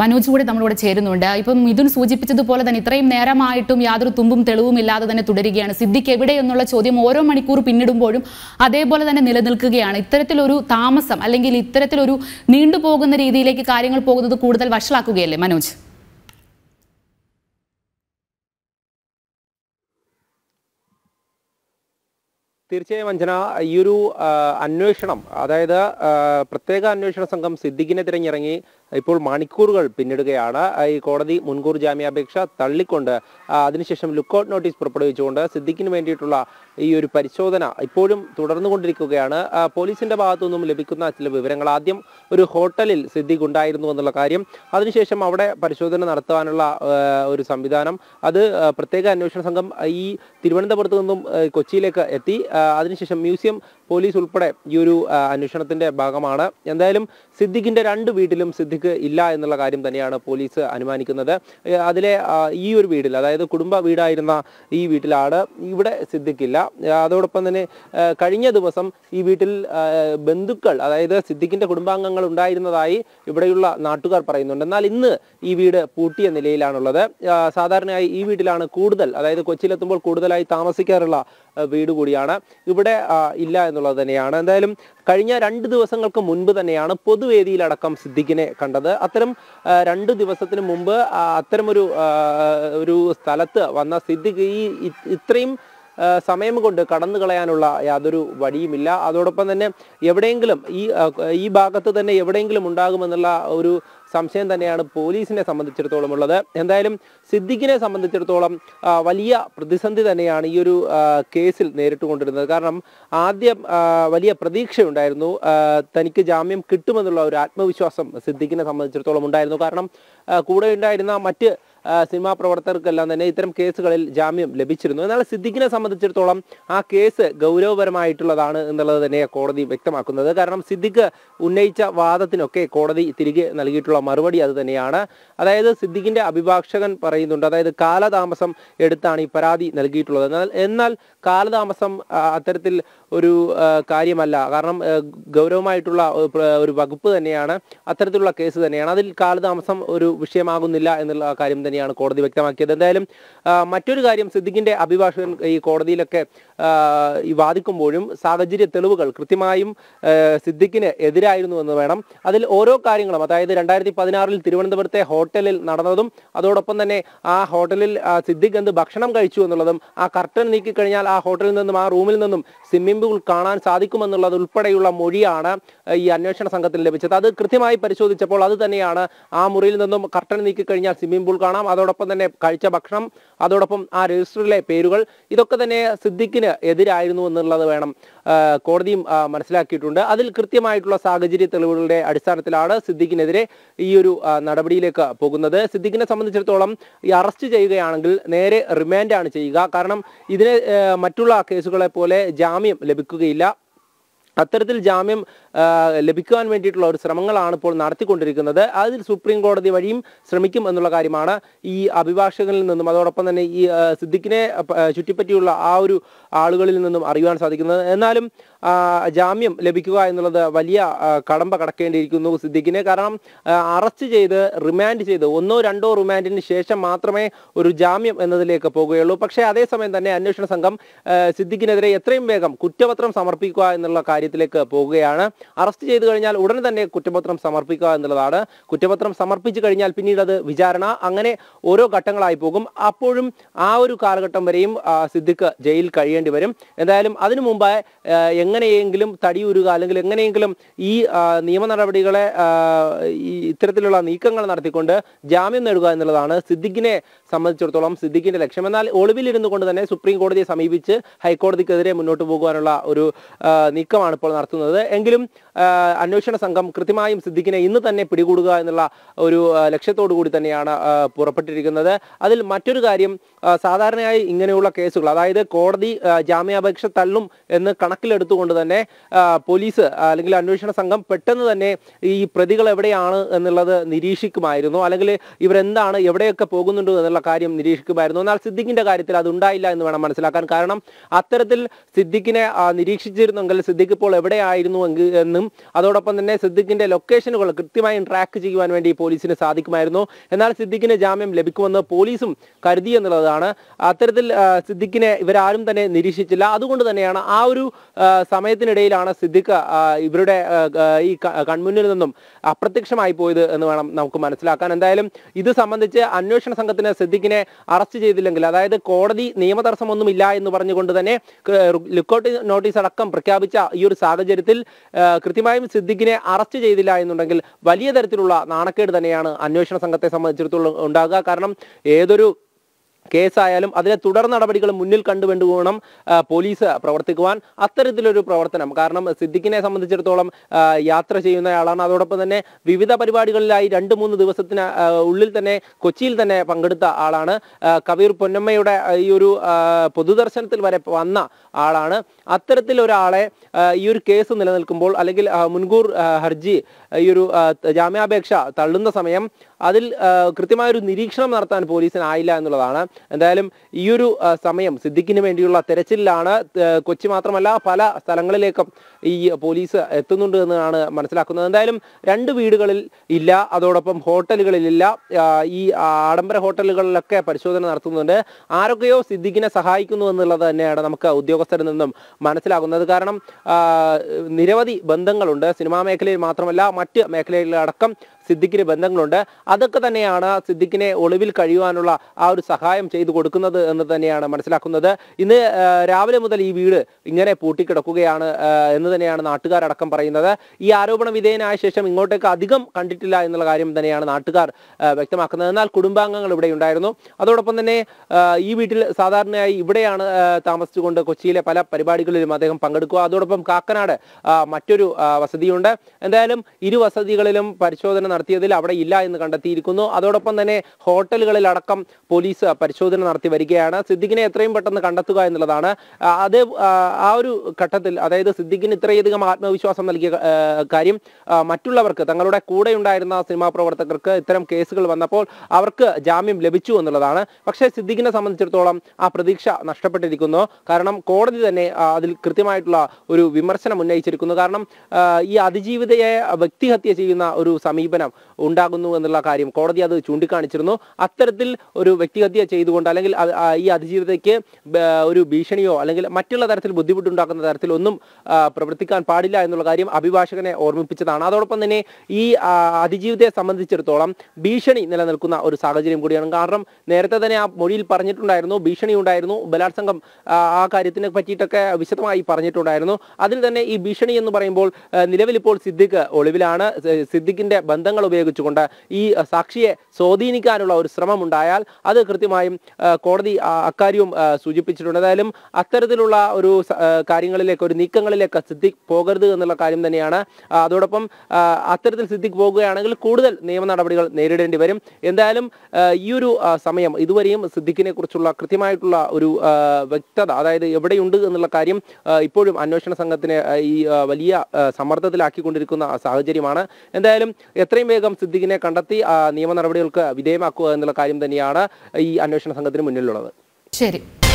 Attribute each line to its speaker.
Speaker 1: മനോജ് കൂടെ നമ്മളിവിടെ ചേരുന്നുണ്ട് ഇപ്പം മിഥുൻ സൂചിപ്പിച്ചതുപോലെ തന്നെ ഇത്രയും നേരമായിട്ടും യാതൊരു തുമ്പും തെളിവും ഇല്ലാതെ തന്നെ തുടരുകയാണ് സിദ്ദിഖ് എവിടെ എന്നുള്ള ചോദ്യം ഓരോ മണിക്കൂർ പിന്നിടുമ്പോഴും അതേപോലെ തന്നെ നിലനിൽക്കുകയാണ് ഇത്തരത്തിലൊരു താമസം അല്ലെങ്കിൽ ഇത്തരത്തിലൊരു നീണ്ടുപോകുന്ന രീതിയിലേക്ക് കാര്യങ്ങൾ പോകുന്നത് കൂടുതൽ വഷളാക്കുകയല്ലേ മനോജ് തീർച്ചയായും അഞ്ജന ഈ ഒരു അന്വേഷണം അതായത് പ്രത്യേക അന്വേഷണ സംഘം സിദ്ദിഖിനെ തിരഞ്ഞിറങ്ങി ഇപ്പോൾ മണിക്കൂറുകൾ പിന്നിടുകയാണ് ഈ കോടതി മുൻകൂർ ജാമ്യാപേക്ഷ തള്ളിക്കൊണ്ട് അതിനുശേഷം ലുക്കൌട്ട് നോട്ടീസ് പുറപ്പെടുവിച്ചുകൊണ്ട് സിദ്ദിഖിന് വേണ്ടിയിട്ടുള്ള ഈ ഒരു പരിശോധന ഇപ്പോഴും തുടർന്നുകൊണ്ടിരിക്കുകയാണ് പോലീസിന്റെ ഭാഗത്തുനിന്നും ലഭിക്കുന്ന ചില വിവരങ്ങൾ ആദ്യം ഒരു ഹോട്ടലിൽ സിദ്ദിഖ് ഉണ്ടായിരുന്നു എന്നുള്ള കാര്യം അതിനുശേഷം അവിടെ പരിശോധന നടത്താനുള്ള ഒരു സംവിധാനം അത് പ്രത്യേക അന്വേഷണ സംഘം ഈ തിരുവനന്തപുരത്ത് നിന്നും കൊച്ചിയിലേക്ക് എത്തി അതിനുശേഷം മ്യൂസിയം പോലീസ് ഉൾപ്പെടെ ഈ ഒരു അന്വേഷണത്തിന്റെ ഭാഗമാണ് എന്തായാലും സിദ്ദിഖിന്റെ രണ്ട് വീട്ടിലും സിദ്ദിഖ് ഇല്ല എന്നുള്ള കാര്യം തന്നെയാണ് പോലീസ് അനുമാനിക്കുന്നത് അതിലെ ഈ ഒരു വീട്ടിൽ അതായത് കുടുംബ വീടായിരുന്ന ഈ വീട്ടിലാണ് ഇവിടെ സിദ്ദിഖ് ഇല്ല അതോടൊപ്പം തന്നെ കഴിഞ്ഞ ദിവസം ഈ വീട്ടിൽ ബന്ധുക്കൾ അതായത് സിദ്ദിഖിന്റെ കുടുംബാംഗങ്ങൾ ഉണ്ടായിരുന്നതായി ഇവിടെയുള്ള നാട്ടുകാർ പറയുന്നുണ്ട് എന്നാൽ ഇന്ന് ഈ വീട് പൂട്ടിയ നിലയിലാണുള്ളത് സാധാരണയായി ഈ വീട്ടിലാണ് കൂടുതൽ അതായത് കൊച്ചിയിലെത്തുമ്പോൾ കൂടുതലായി താമസിക്കാറുള്ള വീട് കൂടിയാണ് ഇവിടെ ഇല്ല എന്നുള്ളത് തന്നെയാണ് എന്തായാലും കഴിഞ്ഞ രണ്ട് ദിവസങ്ങൾക്ക് മുൻപ് തന്നെയാണ് പൊതുവേദിയിലടക്കം സിദ്ദിഖിനെ കണ്ടത് അത്തരം രണ്ട് ദിവസത്തിന് മുമ്പ് അത്തരമൊരു ഒരു സ്ഥലത്ത് വന്ന സിദ്ദിഖ് ഈ ഇത്രയും സമയം കൊണ്ട് കടന്നു കളയാനുള്ള യാതൊരു വഴിയുമില്ല അതോടൊപ്പം തന്നെ എവിടെയെങ്കിലും ഈ ഈ ഭാഗത്ത് തന്നെ എവിടെയെങ്കിലും ഉണ്ടാകുമെന്നുള്ള ഒരു സംശയം തന്നെയാണ് പോലീസിനെ സംബന്ധിച്ചിടത്തോളം ഉള്ളത് എന്തായാലും സിദ്ദിഖിനെ സംബന്ധിച്ചിടത്തോളം വലിയ പ്രതിസന്ധി തന്നെയാണ് ഈ ഒരു കേസിൽ നേരിട്ടുകൊണ്ടിരുന്നത് കാരണം ആദ്യം വലിയ പ്രതീക്ഷയുണ്ടായിരുന്നു തനിക്ക് ജാമ്യം കിട്ടുമെന്നുള്ള ഒരു ആത്മവിശ്വാസം സിദ്ദിഖിനെ സംബന്ധിച്ചിടത്തോളം ഉണ്ടായിരുന്നു കാരണം കൂടെ ഉണ്ടായിരുന്ന മറ്റ് സിനിമാ പ്രവർത്തകർക്കെല്ലാം തന്നെ ഇത്തരം കേസുകളിൽ ജാമ്യം ലഭിച്ചിരുന്നു എന്നാൽ സിദ്ദിഖിനെ സംബന്ധിച്ചിടത്തോളം ആ കേസ് ഗൗരവപരമായിട്ടുള്ളതാണ് എന്നുള്ളത് തന്നെ കോടതി വ്യക്തമാക്കുന്നത് കാരണം സിദ്ദിഖ് ഉന്നയിച്ച വാദത്തിനൊക്കെ കോടതി തിരികെ നൽകിയിട്ടുള്ള മറുപടി അത് തന്നെയാണ് അതായത് സിദ്ദിഖിന്റെ അഭിഭാഷകൻ പറയുന്നുണ്ട് അതായത് കാലതാമസം എടുത്താണ് ഈ പരാതി നൽകിയിട്ടുള്ളത് എന്നാൽ കാലതാമസം അത്തരത്തിൽ ഒരു കാര്യമല്ല കാരണം ഗൗരവമായിട്ടുള്ള ഒരു വകുപ്പ് തന്നെയാണ് അത്തരത്തിലുള്ള കേസ് തന്നെയാണ് അതിൽ കാലതാമസം ഒരു വിഷയമാകുന്നില്ല എന്നുള്ള കാര്യം തന്നെയാണ് കോടതി വ്യക്തമാക്കിയത് എന്തായാലും മറ്റൊരു കാര്യം സിദ്ദിഖിന്റെ അഭിഭാഷകൻ ഈ കോടതിയിലൊക്കെ ഈ വാദിക്കുമ്പോഴും സാഹചര്യ തെളിവുകൾ കൃത്യമായും സിദ്ദിഖിന് എതിരായിരുന്നു എന്ന് വേണം അതിൽ ഓരോ കാര്യങ്ങളും അതായത് രണ്ടായിരത്തി പതിനാറിൽ തിരുവനന്തപുരത്തെ ഹോട്ടലിൽ നടന്നതും അതോടൊപ്പം തന്നെ ആ ഹോട്ടലിൽ സിദ്ദിഖ് എന്ത് ഭക്ഷണം കഴിച്ചു എന്നുള്ളതും ആ കർട്ടൻ നീക്കിക്കഴിഞ്ഞാൽ ആ ഹോട്ടലിൽ നിന്നും ആ റൂമിൽ നിന്നും സിമ്മി ഒളിമ്പുകൾ കാണാൻ സാധിക്കുമെന്നുള്ളത് ഉൾപ്പെടെയുള്ള മൊഴിയാണ് ഈ അന്വേഷണ സംഘത്തിൽ ലഭിച്ചത് അത് കൃത്യമായി പരിശോധിച്ചപ്പോൾ അത് തന്നെയാണ് ആ മുറിയിൽ നിന്നും കർട്ടൻ നീക്കി കഴിഞ്ഞാൽ സ്വിമ്മിംഗ് പൂൾ കാണാം അതോടൊപ്പം തന്നെ കഴിച്ച ഭക്ഷണം അതോടൊപ്പം ആ രജിസ്റ്ററിലെ പേരുകൾ ഇതൊക്കെ തന്നെ സിദ്ദിഖിന് എതിരായിരുന്നു എന്നുള്ളത് വേണം കോടതിയും മനസ്സിലാക്കിയിട്ടുണ്ട് അതിൽ കൃത്യമായിട്ടുള്ള സാഹചര്യ തെളിവുകളുടെ അടിസ്ഥാനത്തിലാണ് സിദ്ദിഖിനെതിരെ ഈ ഒരു നടപടിയിലേക്ക് പോകുന്നത് സിദ്ദിഖിനെ സംബന്ധിച്ചിടത്തോളം ഈ അറസ്റ്റ് ചെയ്യുകയാണെങ്കിൽ നേരെ റിമാൻഡാണ് ചെയ്യുക കാരണം ഇതിനെ മറ്റുള്ള കേസുകളെ പോലെ ജാമ്യം ലഭിക്കുകയില്ല അത്തരത്തിൽ ജാമ്യം ലഭിക്കുവാൻ വേണ്ടിയിട്ടുള്ള ഒരു ശ്രമങ്ങളാണ് ഇപ്പോൾ നടത്തിക്കൊണ്ടിരിക്കുന്നത് അതിൽ സുപ്രീം കോടതി വഴിയും ശ്രമിക്കും എന്നുള്ള കാര്യമാണ് ഈ അഭിഭാഷകനിൽ നിന്നും അതോടൊപ്പം തന്നെ ഈ സിദ്ദിഖിനെ ചുറ്റിപ്പറ്റിയുള്ള ആ ഒരു ആളുകളിൽ നിന്നും അറിയുവാൻ സാധിക്കുന്നത് എന്നാലും ജാമ്യം ലഭിക്കുക എന്നുള്ളത് വലിയ കടമ്പ കടക്കേണ്ടിയിരിക്കുന്നു സിദ്ദിഖിനെ കാരണം അറസ്റ്റ് ചെയ്ത് റിമാൻഡ് ചെയ്ത് ഒന്നോ രണ്ടോ റിമാൻഡിന് ശേഷം മാത്രമേ ഒരു ജാമ്യം എന്നതിലേക്ക് പോകുകയുള്ളൂ പക്ഷേ അതേസമയം തന്നെ അന്വേഷണ സംഘം സിദ്ദിഖിനെതിരെ എത്രയും വേഗം കുറ്റപത്രം സമർപ്പിക്കുക എന്നുള്ള കാര്യം കാര്യത്തിലേക്ക് പോകുകയാണ് അറസ്റ്റ് ചെയ്തു കഴിഞ്ഞാൽ ഉടൻ തന്നെ കുറ്റപത്രം സമർപ്പിക്കുക എന്നുള്ളതാണ് കുറ്റപത്രം സമർപ്പിച്ചു കഴിഞ്ഞാൽ പിന്നീട് അത് വിചാരണ അങ്ങനെ ഓരോ ഘട്ടങ്ങളായി പോകും അപ്പോഴും ആ ഒരു കാലഘട്ടം വരെയും സിദ്ദിഖ് ജയിലിൽ കഴിയേണ്ടി വരും എന്തായാലും അതിനു മുമ്പായി എങ്ങനെയെങ്കിലും തടിയൂരുക അല്ലെങ്കിൽ എങ്ങനെയെങ്കിലും ഈ നിയമ നടപടികളെ ഇത്തരത്തിലുള്ള നീക്കങ്ങൾ നടത്തിക്കൊണ്ട് ജാമ്യം നേടുക എന്നുള്ളതാണ് സിദ്ദിഖിനെ സംബന്ധിച്ചിടത്തോളം സിദ്ദിഖിന്റെ ലക്ഷ്യം എന്നാൽ ഒളിവിലിരുന്നു കൊണ്ട് തന്നെ സുപ്രീം കോടതിയെ സമീപിച്ച് ഹൈക്കോടതിക്കെതിരെ മുന്നോട്ട് പോകുവാനുള്ള ഒരു നീക്കമാണ് ഇപ്പോൾ നടത്തുന്നത് എങ്കിലും അന്വേഷണ സംഘം കൃത്യമായും സിദ്ദിഖിനെ ഇന്ന് തന്നെ പിടികൂടുക എന്നുള്ള ഒരു ലക്ഷ്യത്തോടുകൂടി കൂടി തന്നെയാണ് പുറപ്പെട്ടിരിക്കുന്നത് അതിൽ മറ്റൊരു കാര്യം സാധാരണയായി ഇങ്ങനെയുള്ള കേസുകൾ അതായത് കോടതി ജാമ്യാപേക്ഷ തള്ളും എന്ന് കണക്കിലെടുത്തുകൊണ്ട് തന്നെ പോലീസ് അല്ലെങ്കിൽ അന്വേഷണ സംഘം പെട്ടെന്ന് തന്നെ ഈ പ്രതികൾ എവിടെയാണ് എന്നുള്ളത് നിരീക്ഷിക്കുമായിരുന്നു അല്ലെങ്കിൽ ഇവരെന്താണ് എവിടെയൊക്കെ പോകുന്നുണ്ടോ എന്നുള്ള കാര്യം നിരീക്ഷിക്കുമായിരുന്നു എന്നാൽ സിദ്ദിഖിന്റെ കാര്യത്തിൽ അതുണ്ടായില്ല എന്ന് വേണം മനസ്സിലാക്കാൻ കാരണം അത്തരത്തിൽ സിദ്ദിഖിനെ നിരീക്ഷിച്ചിരുന്നെങ്കിൽ സിദ്ദിഖ് ഇപ്പോൾ ഇപ്പോൾ എവിടെയായിരുന്നു എന്നും അതോടൊപ്പം തന്നെ സിദ്ദിഖിന്റെ ലൊക്കേഷനുകൾ കൃത്യമായും ട്രാക്ക് ചെയ്യുവാൻ വേണ്ടി പോലീസിന് സാധിക്കുമായിരുന്നു എന്നാൽ സിദ്ദിഖിന് ജാമ്യം ലഭിക്കുമെന്ന് പോലീസും കരുതി എന്നുള്ളതാണ് അത്തരത്തിൽ സിദ്ദിഖിനെ ഇവരാരും തന്നെ നിരീക്ഷിച്ചില്ല അതുകൊണ്ട് തന്നെയാണ് ആ ഒരു സമയത്തിനിടയിലാണ് സിദ്ദിഖ് ഇവരുടെ ഈ കൺമുന്നിൽ നിന്നും അപ്രത്യക്ഷമായി പോയത് എന്ന് വേണം നമുക്ക് മനസ്സിലാക്കാൻ എന്തായാലും ഇത് സംബന്ധിച്ച് അന്വേഷണ സംഘത്തിന് സിദ്ദിഖിനെ അറസ്റ്റ് ചെയ്തില്ലെങ്കിൽ അതായത് കോടതി നിയമതടസ്സമൊന്നുമില്ല എന്ന് പറഞ്ഞുകൊണ്ട് തന്നെ ലുക്കൌട്ട് നോട്ടീസ് അടക്കം പ്രഖ്യാപിച്ച ഈ ഒരു സാഹചര്യത്തിൽ കൃത്യമായും സിദ്ദിഖിനെ അറസ്റ്റ് ചെയ്തില്ല എന്നുണ്ടെങ്കിൽ വലിയ തരത്തിലുള്ള നാണക്കേട് തന്നെയാണ് അന്വേഷണ സംഘത്തെ സംബന്ധിച്ചിടത്തോളം ഉണ്ടാകുക കാരണം ഏതൊരു കേസായാലും അതിനെ തുടർ നടപടികൾ മുന്നിൽ കണ്ടുകൊണ്ട് പോലീസ് പ്രവർത്തിക്കുവാൻ അത്തരത്തിലൊരു പ്രവർത്തനം കാരണം സിദ്ദിഖിനെ സംബന്ധിച്ചിടത്തോളം യാത്ര ചെയ്യുന്നയാളാണ് അതോടൊപ്പം തന്നെ വിവിധ പരിപാടികളിലായി രണ്ട് മൂന്ന് ദിവസത്തിന് ഉള്ളിൽ തന്നെ കൊച്ചിയിൽ തന്നെ പങ്കെടുത്ത ആളാണ് കവീർ പൊന്നമ്മയുടെ ഈ ഒരു പൊതുദർശനത്തിൽ വരെ വന്ന ആളാണ് അത്തരത്തിലൊരാളെ ഈ ഒരു കേസ് നിലനിൽക്കുമ്പോൾ അല്ലെങ്കിൽ മുൻകൂർ ഹർജി ഈ ഒരു ജാമ്യാപേക്ഷ തള്ളുന്ന സമയം അതിൽ കൃത്യമായ ഒരു നിരീക്ഷണം നടത്താൻ പോലീസിന് ആയില്ല എന്നുള്ളതാണ് എന്തായാലും ഈ ഒരു സമയം സിദ്ദിഖിന് വേണ്ടിയുള്ള തെരച്ചിലാണ് കൊച്ചി മാത്രമല്ല പല സ്ഥലങ്ങളിലേക്കും ഈ പോലീസ് എത്തുന്നുണ്ട് എന്നാണ് മനസ്സിലാക്കുന്നത് എന്തായാലും രണ്ട് വീടുകളിൽ ഇല്ല അതോടൊപ്പം ഹോട്ടലുകളിലില്ല ഈ ആഡംബര ഹോട്ടലുകളിലൊക്കെ പരിശോധന നടത്തുന്നുണ്ട് ആരൊക്കെയോ സിദ്ദിഖിനെ സഹായിക്കുന്നു എന്നുള്ളത് തന്നെയാണ് നമുക്ക് ഉദ്യോഗസ്ഥരിൽ നിന്നും മനസ്സിലാക്കുന്നത് കാരണം നിരവധി ബന്ധങ്ങളുണ്ട് സിനിമാ മേഖലയിൽ മാത്രമല്ല മറ്റ് മേഖലകളിലടക്കം സിദ്ദിഖിന് ബന്ധങ്ങളുണ്ട് അതൊക്കെ തന്നെയാണ് സിദ്ദിഖിനെ ഒളിവിൽ കഴിയുവാനുള്ള ആ ഒരു സഹായം ചെയ്തു കൊടുക്കുന്നത് എന്ന് തന്നെയാണ് മനസ്സിലാക്കുന്നത് ഇന്ന് രാവിലെ മുതൽ ഈ വീട് ഇങ്ങനെ പൂട്ടിക്കിടക്കുകയാണ് എന്ന് തന്നെയാണ് നാട്ടുകാരടക്കം പറയുന്നത് ഈ ആരോപണ വിധേയനായ ശേഷം ഇങ്ങോട്ടേക്ക് അധികം കണ്ടിട്ടില്ല എന്നുള്ള കാര്യം തന്നെയാണ് നാട്ടുകാർ വ്യക്തമാക്കുന്നത് എന്നാൽ കുടുംബാംഗങ്ങൾ ഇവിടെ ഉണ്ടായിരുന്നു അതോടൊപ്പം തന്നെ ഈ വീട്ടിൽ സാധാരണയായി ഇവിടെയാണ് താമസിച്ചുകൊണ്ട് കൊച്ചിയിലെ പല പരിപാടികളിലും അദ്ദേഹം പങ്കെടുക്കുക അതോടൊപ്പം കാക്കനാട് മറ്റൊരു വസതിയുണ്ട് എന്തായാലും ഇരു വസതികളിലും പരിശോധന നടത്തിയതിൽ അവിടെ ഇല്ല എന്ന് കണ്ടെത്തിയിരിക്കുന്നു അതോടൊപ്പം തന്നെ ഹോട്ടലുകളിലടക്കം പോലീസ് പരിശോധന നടത്തി വരികയാണ് സിദ്ദിഖിനെ എത്രയും പെട്ടെന്ന് കണ്ടെത്തുക എന്നുള്ളതാണ് അതേ ആ ഒരു ഘട്ടത്തിൽ അതായത് സിദ്ദിഖിന് ഇത്രയധികം ആത്മവിശ്വാസം നൽകിയ കാര്യം മറ്റുള്ളവർക്ക് തങ്ങളുടെ കൂടെ ഉണ്ടായിരുന്ന സിനിമാ പ്രവർത്തകർക്ക് ഇത്തരം കേസുകൾ വന്നപ്പോൾ അവർക്ക് ജാമ്യം ലഭിച്ചു എന്നുള്ളതാണ് പക്ഷേ സിദ്ദിഖിനെ സംബന്ധിച്ചിടത്തോളം ആ പ്രതീക്ഷ നഷ്ടപ്പെട്ടിരിക്കുന്നു കാരണം കോടതി തന്നെ അതിൽ കൃത്യമായിട്ടുള്ള ഒരു വിമർശനം ഉന്നയിച്ചിരിക്കുന്നു കാരണം ഈ അതിജീവിതയെ വ്യക്തിഹത്യ ചെയ്യുന്ന ഒരു സമീപനം പ്രശ്നം ഉണ്ടാകുന്നു എന്നുള്ള കാര്യം കോടതി അത് ചൂണ്ടിക്കാണിച്ചിരുന്നു അത്തരത്തിൽ ഒരു വ്യക്തിഹത്യ ചെയ്തുകൊണ്ട് അല്ലെങ്കിൽ ഈ അതിജീവിതയ്ക്ക് ഒരു ഭീഷണിയോ അല്ലെങ്കിൽ മറ്റുള്ള തരത്തിൽ ബുദ്ധിമുട്ടുണ്ടാക്കുന്ന തരത്തിൽ ഒന്നും പ്രവർത്തിക്കാൻ പാടില്ല എന്നുള്ള കാര്യം അഭിഭാഷകനെ ഓർമ്മിപ്പിച്ചതാണ് അതോടൊപ്പം തന്നെ ഈ അതിജീവിതയെ സംബന്ധിച്ചിടത്തോളം ഭീഷണി നിലനിൽക്കുന്ന ഒരു സാഹചര്യം കൂടിയാണ് കാരണം നേരത്തെ തന്നെ ആ മൊഴിയിൽ പറഞ്ഞിട്ടുണ്ടായിരുന്നു ഭീഷണി ഉണ്ടായിരുന്നു ബലാത്സംഗം ആ കാര്യത്തിനെ പറ്റിയിട്ടൊക്കെ വിശദമായി പറഞ്ഞിട്ടുണ്ടായിരുന്നു അതിൽ തന്നെ ഈ ഭീഷണി എന്ന് പറയുമ്പോൾ നിലവിൽ ഇപ്പോൾ സിദ്ദിഖ് ഒളിവിലാണ് സിദ്ദിഖിന്റെ ബന്ധങ്ങൾ ആയുധങ്ങൾ ഉപയോഗിച്ചുകൊണ്ട് ഈ സാക്ഷിയെ സ്വാധീനിക്കാനുള്ള ഒരു ശ്രമം ഉണ്ടായാൽ അത് കൃത്യമായും കോടതി അക്കാര്യവും സൂചിപ്പിച്ചിട്ടുണ്ട് എന്തായാലും അത്തരത്തിലുള്ള ഒരു കാര്യങ്ങളിലേക്ക് ഒരു നീക്കങ്ങളിലേക്ക് സിദ്ദിഖ് പോകരുത് എന്നുള്ള കാര്യം തന്നെയാണ് അതോടൊപ്പം അത്തരത്തിൽ സിദ്ദിഖ് പോകുകയാണെങ്കിൽ കൂടുതൽ നിയമ നടപടികൾ നേരിടേണ്ടി വരും എന്തായാലും ഈ ഒരു സമയം ഇതുവരെയും സിദ്ദിഖിനെ കുറിച്ചുള്ള കൃത്യമായിട്ടുള്ള ഒരു വ്യക്തത അതായത് എവിടെയുണ്ട് എന്നുള്ള കാര്യം ഇപ്പോഴും അന്വേഷണ സംഘത്തിന് ഈ വലിയ സമ്മർദ്ദത്തിലാക്കിക്കൊണ്ടിരിക്കുന്ന സാഹചര്യമാണ് എന്തായാലും എത്രയും എത്രയും വേഗം സിദ്ദിഖിനെ കണ്ടെത്തി നിയമ നടപടികൾക്ക് വിധേയമാക്കുക എന്നുള്ള കാര്യം തന്നെയാണ് ഈ അന്വേഷണ സംഘത്തിന് മുന്നിലുള്ളത് ശരി